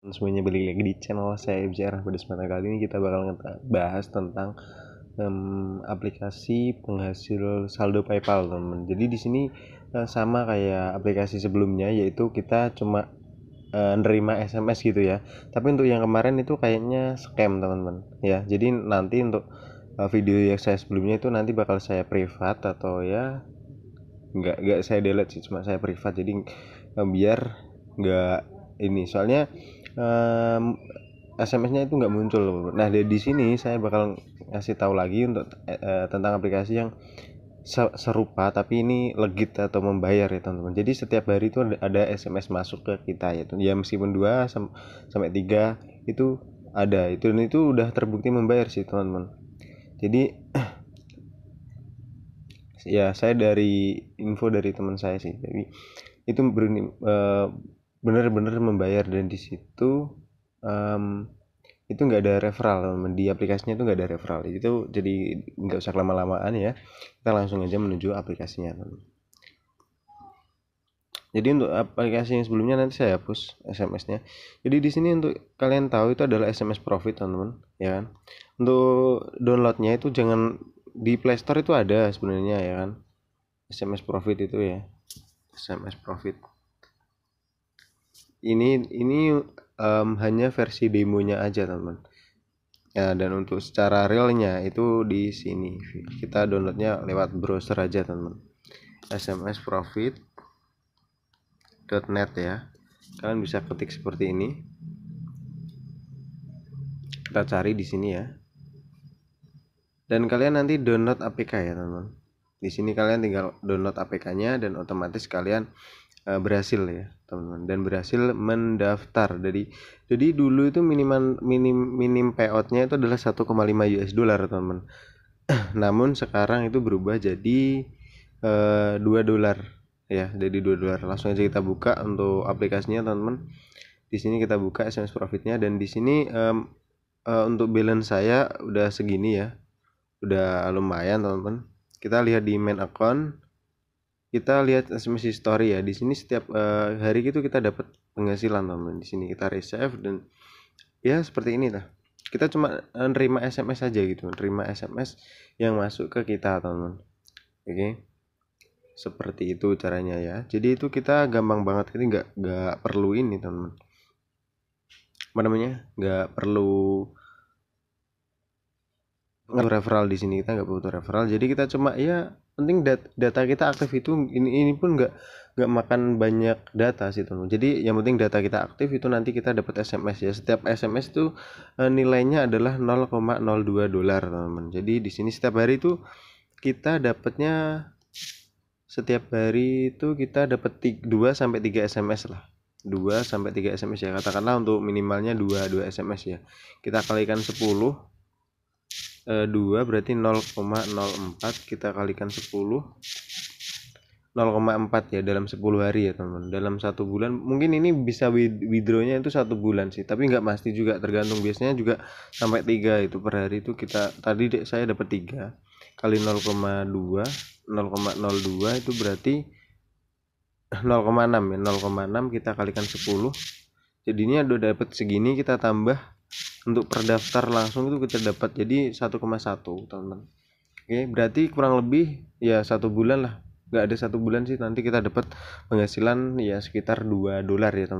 semuanya balik lagi di channel saya bicara pada kesempatan kali ini kita bakal bahas tentang um, aplikasi penghasil saldo PayPal teman. Jadi di sini eh, sama kayak aplikasi sebelumnya yaitu kita cuma uh, nerima SMS gitu ya. Tapi untuk yang kemarin itu kayaknya scam teman-teman ya. Jadi nanti untuk eh, video yang saya sebelumnya itu nanti bakal saya privat atau ya nggak nggak saya delete sih cuma saya privat jadi biar nggak ini soalnya um, SMS-nya itu nggak muncul nah di sini saya bakal ngasih tahu lagi untuk uh, tentang aplikasi yang serupa tapi ini legit atau membayar ya teman-teman jadi setiap hari itu ada SMS masuk ke kita ya ya meskipun dua sampai tiga itu ada itu dan itu udah terbukti membayar sih teman-teman jadi ya saya dari info dari teman saya sih jadi itu berani, uh, benar-benar membayar dan di situ um, itu nggak ada referral di aplikasinya itu nggak ada referral itu jadi nggak usah lama-lamaan ya kita langsung aja menuju aplikasinya jadi untuk aplikasi yang sebelumnya nanti saya hapus SMS-nya jadi di sini untuk kalian tahu itu adalah SMS profit teman-teman ya kan untuk downloadnya itu jangan di Play Store itu ada sebenarnya ya kan SMS profit itu ya SMS profit ini ini um, hanya versi demonya aja teman ya dan untuk secara realnya itu di sini kita downloadnya lewat browser aja teman-teman sms profit .net ya kalian bisa ketik seperti ini kita cari di sini ya dan kalian nanti download APK ya teman-teman di sini kalian tinggal download APK-nya dan otomatis kalian Eh, berhasil ya teman-teman dan berhasil mendaftar jadi jadi dulu itu minimal minim minim payoutnya itu adalah 1,5 US dollar teman-teman namun sekarang itu berubah jadi eh, dua dolar ya jadi dua dolar langsung aja kita buka untuk aplikasinya teman-teman di sini kita buka SMS profitnya dan di sini um, uh, untuk balance saya udah segini ya udah lumayan teman-teman kita lihat di main account kita lihat SMS story ya di sini setiap uh, hari gitu kita dapat penghasilan teman di sini kita receive dan ya seperti ini lah kita cuma eh, nerima SMS aja gitu nerima SMS yang masuk ke kita teman oke okay? seperti itu caranya ya jadi itu kita gampang banget ini nggak nggak perlu ini teman apa namanya nggak perlu butuh referral di sini kita nggak butuh referral jadi kita cuma ya penting dat data kita aktif itu ini ini pun nggak nggak makan banyak data sih teman jadi yang penting data kita aktif itu nanti kita dapat sms ya setiap sms itu e, nilainya adalah 0,02 dolar teman jadi di sini setiap hari itu kita dapatnya setiap hari itu kita dapat 2 sampai 3 SMS lah. 2 sampai 3 SMS ya. Katakanlah untuk minimalnya 2 2 SMS ya. Kita kalikan 10 e, eh, 2 berarti 0,04 kita kalikan 10 0,4 ya dalam 10 hari ya teman dalam satu bulan mungkin ini bisa withdrawnya itu satu bulan sih tapi nggak pasti juga tergantung biasanya juga sampai tiga itu per hari itu kita tadi saya dapat tiga kali 0,2 0,02 itu berarti 0,6 ya 0,6 kita kalikan 10 jadinya udah dapat segini kita tambah untuk perdaftar langsung itu kita dapat jadi 1,1 teman-teman oke berarti kurang lebih ya satu bulan lah nggak ada satu bulan sih nanti kita dapat penghasilan ya sekitar 2 dolar ya teman